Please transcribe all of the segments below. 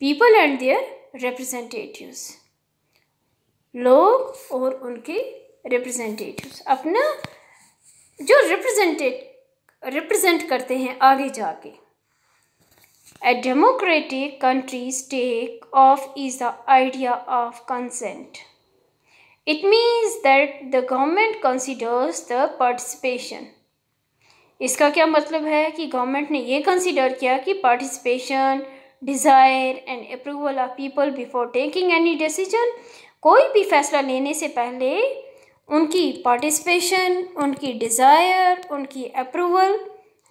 People and there representatives लोग और उनके रिप्रेजेंटेटिव्स अपना जो रिप्रेजेंटेट रिप्रेजेंट करते हैं आगे जाके a democratic countries take off is the idea of consent it means that the government considers the participation इसका क्या मतलब है कि गवर्नमेंट ने ये कंसिडर किया कि participation desire and approval of people before taking any decision कोई भी फैसला लेने से पहले उनकी पार्टिसिपेशन उनकी डिज़ायर उनकी अप्रूवल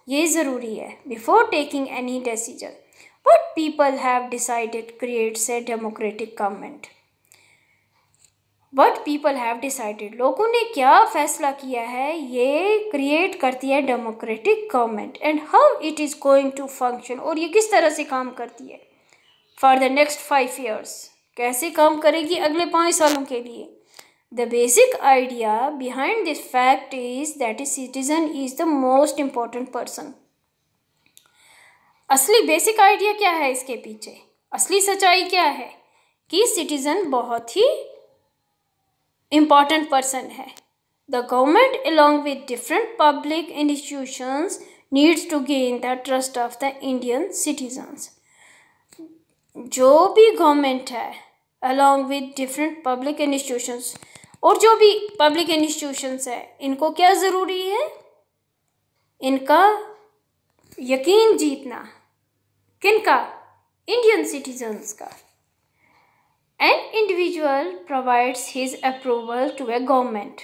ये ज़रूरी है before taking any decision what people have decided creates a democratic government what people have decided लोगों ने क्या फैसला किया है ये क्रिएट करती है democratic government and how it is going to function और ये किस तरह से काम करती है for the next five years कैसे काम करेगी अगले पाँच सालों के लिए the basic idea behind this fact is that is citizen is the most important person असली बेसिक आइडिया क्या है इसके पीछे असली सच्चाई क्या है कि सिटीज़न बहुत ही इम्पॉर्टेंट पर्सन है the government along with different public institutions needs to gain the trust of the Indian citizens जो भी गवर्नमेंट है along with different public institutions और जो भी पब्लिक इंस्टीट्यूशंस है इनको क्या ज़रूरी है इनका यकीन जीतना किन का इंडियन सिटीजन्स का individual provides his approval to a government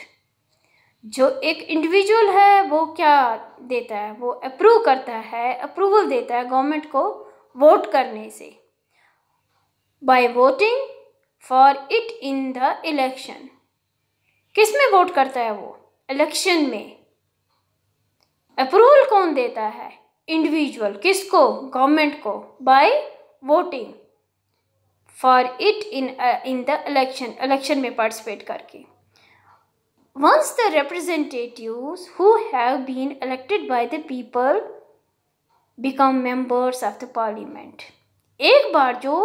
जो एक इंडिविजुअल है वो क्या देता है वो अप्रूव करता है अप्रूवल देता है गवर्नमेंट को वोट करने से by voting for it in the election किस में वोट करता है वो इलेक्शन में अप्रूवल कौन देता है इंडिविजुअल किसको गवर्नमेंट को by voting for it in in the election election में पार्टिसिपेट करके once the representative who have been elected by the people become members of the parliament एक बार जो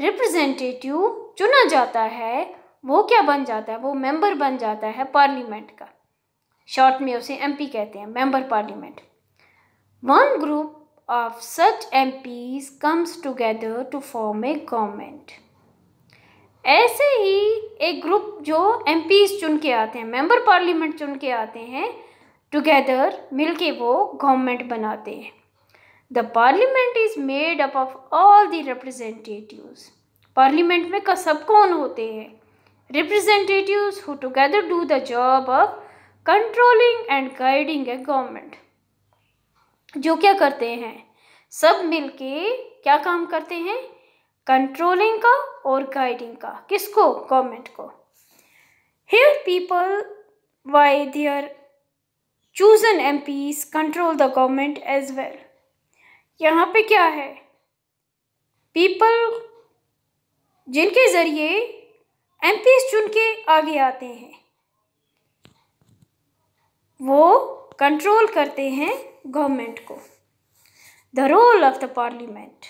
रिप्रजेंटेटिव चुना जाता है वो क्या बन जाता है वो मेम्बर बन जाता है पार्लियामेंट का शॉर्ट में उसे एम पी कहते हैं member parliament one group of such MPs comes together to form a government. ऐसे ही एक ग्रुप जो एम चुन के आते हैं मेंबर पार्लियामेंट चुन के आते हैं टुगेदर मिलके वो गवर्नमेंट बनाते हैं the parliament is made up of all the representatives parliament में का सब कौन होते हैं representatives who together do the job of controlling and guiding a government जो क्या करते हैं सब मिलके क्या काम करते हैं कंट्रोलिंग का और गाइडिंग का किसको गवर्नमेंट को here people via their chosen M Ps control the government as well यहाँ पे क्या है पीपल जिनके ज़रिए एम पीज चुन के आगे आते हैं वो कंट्रोल करते हैं गवर्नमेंट को the role of the parliament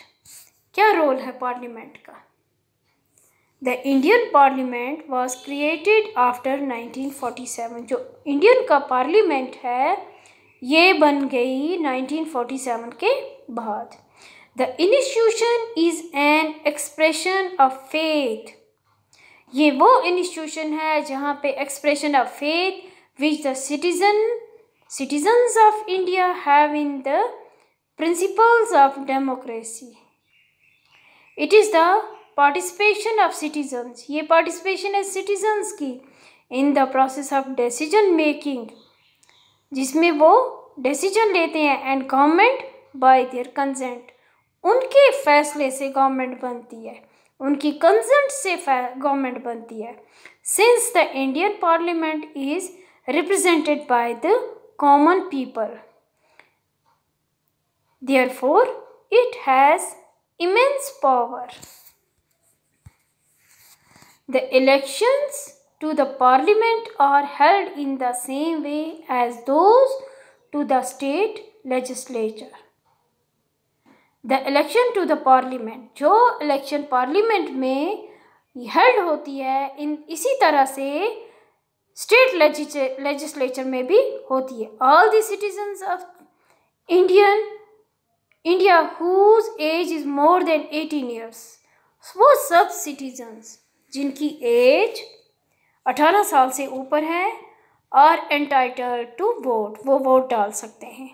क्या रोल है पार्लियामेंट का the Indian parliament was created after 1947 जो इंडियन का पार्लियामेंट है ये बन गई 1947 के बाद the institution is an expression of faith ये वो इंस्टीट्यूशन है जहाँ पे expression of faith which the citizen citizens of India have in the principles of democracy. It is the participation of citizens. ye participation is citizens ki in the process of decision making जिसमें वो decision लेते हैं and government by their consent. उनके फैसले से government बनती है उनकी कंसेंट से गवर्नमेंट बनती है since the Indian parliament is represented by the common people. Therefore, it has immense power. The elections to the parliament are held in the same way as those to the state legislature. the election to the parliament jo election parliament mein held hoti hai in isi tarah se state legislature में भी होती है all the citizens of Indian India whose age is more than eighteen years वो सब citizens जिनकी as अठारह साल से ऊपर है और एंटाइटल टू वोट वो वोट डाल सकते हैं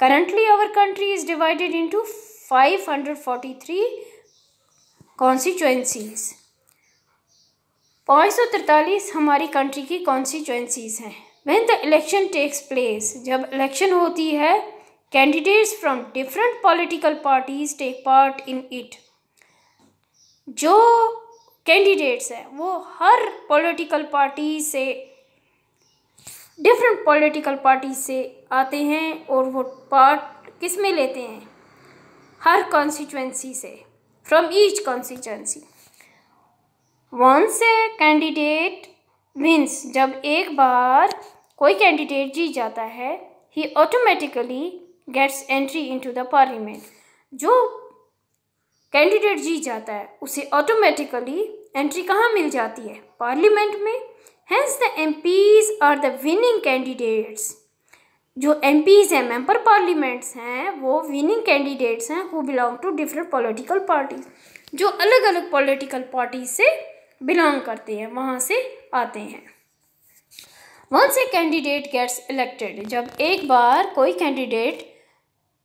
currently our country is divided into 543 constituencies पाँच सौ हमारी कंट्री की कॉन्स्टिट्यूंसीज हैं when the election takes place जब इलेक्शन होती है candidates from different political parties take part in it जो कैंडिडेट्स हैं वो हर पॉलिटिकल पार्टी से डिफरेंट पॉलिटिकल पार्टी से आते हैं और वो पार्ट किस में लेते हैं हर कॉन्स्टिट्यूंसी से from each constituency once a candidate wins जब एक बार कोई कैंडिडेट जीत जाता है he automatically gets entry into the parliament जो कैंडिडेट जीत जाता है उसे ऑटोमेटिकली एंट्री कहाँ मिल जाती है पार्लियामेंट में hence the M Ps are the winning candidates जो एम पीज हैं मेम्बर पार्लियामेंट्स हैं वो विनिंग कैंडिडेट्स हैं who belong to different political parties जो अलग अलग पॉलिटिकल पार्टीज से बिलोंग करते हैं वहाँ से आते हैं once a candidate gets elected जब एक बार कोई कैंडिडेट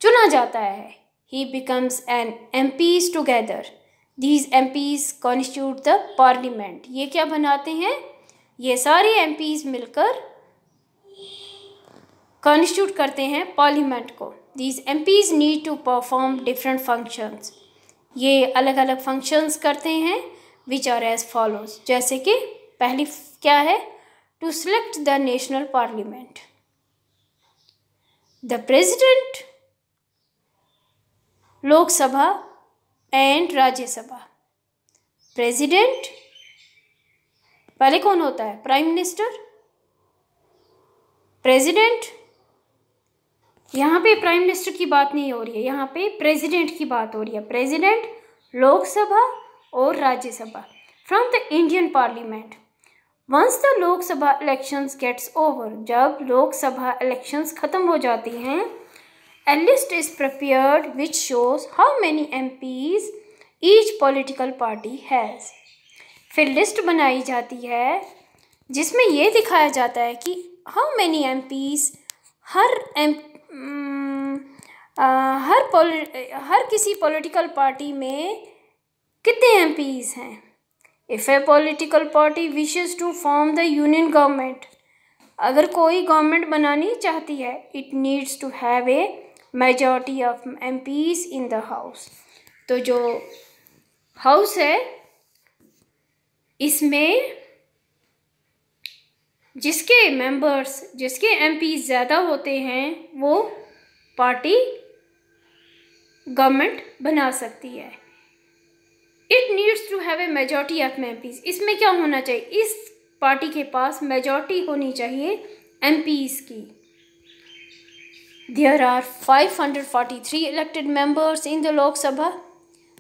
चुना जाता है he becomes an M Ps together these M Ps constitute the parliament ये क्या बनाते हैं ये सारे एम पीज मिलकर कॉन्स्टिट्यूट करते हैं पार्लियामेंट को these M Ps need to perform different functions ये अलग अलग फंक्शंस करते हैं विच आर एज फॉलोज जैसे कि पहली क्या है to select the national parliament the president Lok Sabha and Rajya Sabha president पहले कौन होता है प्राइम मिनिस्टर प्रेजिडेंट यहाँ पे प्राइम मिनिस्टर की बात नहीं हो रही है यहाँ पे प्रेसिडेंट की बात हो रही है प्रेसिडेंट लोकसभा और Rajya Sabha from the Indian Parliament. Once the Lok Sabha elections gets over जब लोकसभा इलेक्शंस ख़त्म हो जाती हैं a list is prepared which shows how many M Ps each political party has फिर लिस्ट बनाई जाती है जिसमें ये दिखाया जाता है कि हाउ मैनी एम पीज हर एम हम्म, हर पोल हर किसी पोलिटिकल पार्टी में कितने एम पीज हैं if a political party wishes to form the union government अगर कोई गवर्नमेंट बनानी चाहती है it needs to have a majority of M Ps in the house तो जो हाउस है इसमें जिसके मेंबर्स जिसके एम ज़्यादा होते हैं वो पार्टी गवर्नमेंट बना सकती है it needs to have a majority of Ps इसमें क्या होना चाहिए इस पार्टी के पास मेजोरिटी होनी चाहिए पीज़ की there are five hundred forty three elected members in the Lok Sabha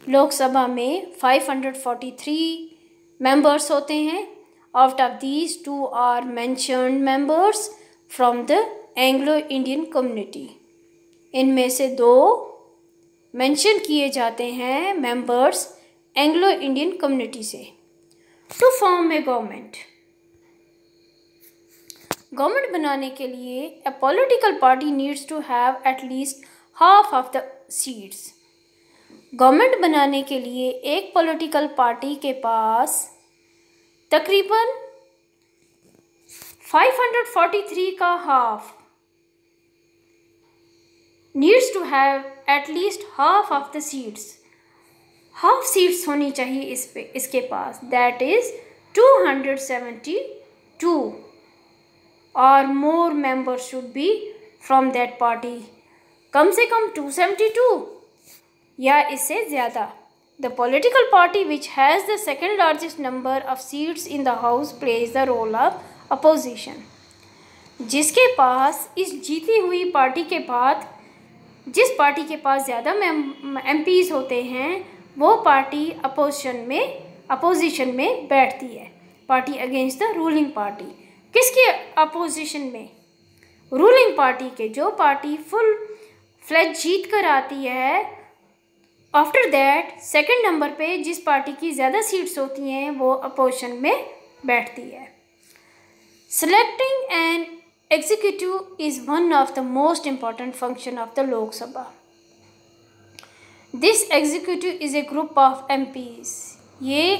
Lok Sabha में five hundred forty three members होते हैं out of these two are mention members from the Anglo Indian community इनमें से दो मैंशन किए जाते हैं मेम्बर्स एंग्लो इंडियन कम्युनिटी से टू तो फॉर्म ए गवर्नमेंट गवर्नमेंट बनाने के लिए a political party needs to have at least half of the seats government बनाने के लिए एक पॉलिटिकल पार्टी के पास तकरीबन 543 का half needs to have at least half of the seats half seats होनी चाहिए इस पे इसके पास that is two hundred seventy two और more member should be from that party कम से कम टू सेवेंटी टू या इससे ज़्यादा the political party which has the second largest number of seats in the house plays the role of opposition जिसके पास इस जीती हुई पार्टी के बाद जिस पार्टी के पास ज़्यादा एम पीज होते हैं वो पार्टी अपोजिशन में अपोजिशन में बैठती है party against the ruling party किसके अपोजिशन में रूलिंग पार्टी के जो पार्टी फुल फ्लैज जीत कर आती है आफ्टर दैट सेकंड नंबर पे जिस पार्टी की ज़्यादा सीट्स होती हैं वो अपोजिशन में बैठती है selecting and executive is one of the most important function of the Lok Sabha this executive is a group of M ये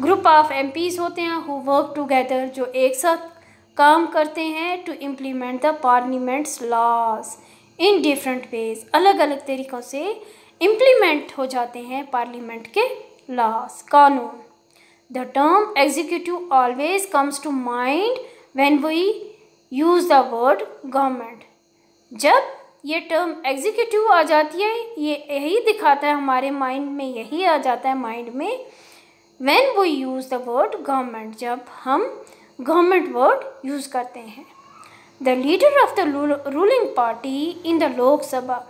ग्रुप ऑफ एम होते हैं हु वर्क टूगेदर जो एक साथ काम करते हैं to implement the parliament's laws in different ways अलग अलग तरीक़ों से इम्प्लीमेंट हो जाते हैं पार्लीमेंट के लॉज कानून the term executive always comes to mind when we use the word government जब ये टर्म एग्जीक्यूटिव आ जाती है ये यही दिखाता है हमारे माइंड में यही आ जाता है माइंड में वैन वो यूज़ द वर्ड गवर्नमेंट जब हम गवर्नमेंट वर्ड यूज़ करते हैं the leader of the ruling party in the Lok Sabha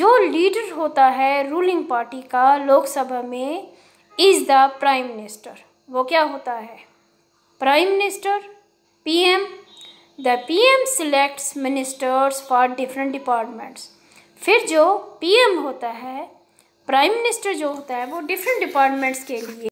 जो लीडर होता है रूलिंग पार्टी का लोकसभा में इज़ द प्राइम मिनिस्टर वो क्या होता है prime minister PM the PM selects ministers for different departments फिर जो पीएम होता है प्राइम मिनिस्टर जो होता है वो डिफरेंट डिपार्टमेंट्स के लिए